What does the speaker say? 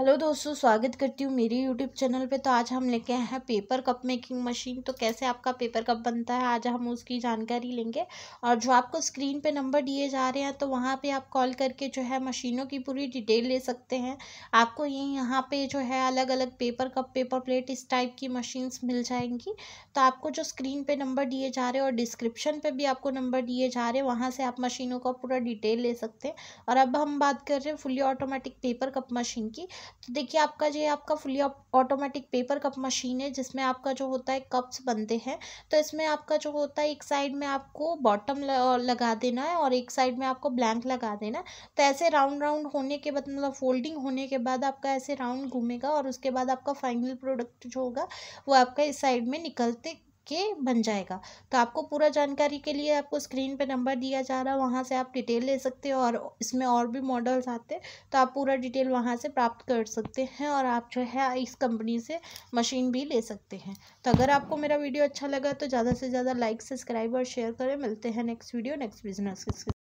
hello दोस्तों स्वागत करती हूँ मेरे यूट्यूब चैनल पे तो आज हम लेके आए हैं पेपर कप मेकिंग मशीन तो कैसे आपका पेपर कप बनता है आज हम उसकी जानकारी लेंगे और जो आपको स्क्रीन पे नंबर दिए जा रहे हैं तो वहाँ पे आप कॉल करके जो है मशीनों की पूरी डिटेल ले सकते हैं आपको ये यहाँ पे जो है अलग अलग पेपर कप पेपर प्लेट इस टाइप की मशीन्स मिल जाएंगी तो आपको जो स्क्रीन पर नंबर दिए जा रहे हैं और डिस्क्रिप्शन पर भी आपको नंबर दिए जा रहे हैं वहाँ से आप मशीनों का पूरा डिटेल ले सकते हैं और अब हम बात कर रहे हैं fully automatic paper cup machine की तो देखिए आपका जो आपका fully automatic paper cup machine है जिसमें आपका जो होता है कप्स बनते हैं तो इसमें आपका जो होता है एक साइड में आपको बॉटम लगा देना है और एक साइड में आपको ब्लैंक लगा देना है तो ऐसे राउंड राउंड होने के बाद मतलब फोल्डिंग होने के बाद आपका ऐसे राउंड घूमेगा और उसके बाद आपका फाइनल प्रोडक्ट जो होगा वो आपका इस साइड में निकलते के बन जाएगा तो आपको पूरा जानकारी के लिए आपको स्क्रीन पे नंबर दिया जा रहा है वहाँ से आप डिटेल ले सकते हो और इसमें और भी मॉडल्स आते हैं तो आप पूरा डिटेल वहाँ से प्राप्त कर सकते हैं और आप जो है इस कंपनी से मशीन भी ले सकते हैं तो अगर आपको मेरा वीडियो अच्छा लगा तो ज़्यादा से ज़्यादा लाइक सब्सक्राइब और शेयर करें मिलते हैं नेक्स्ट वीडियो नेक्स्ट बिजनेस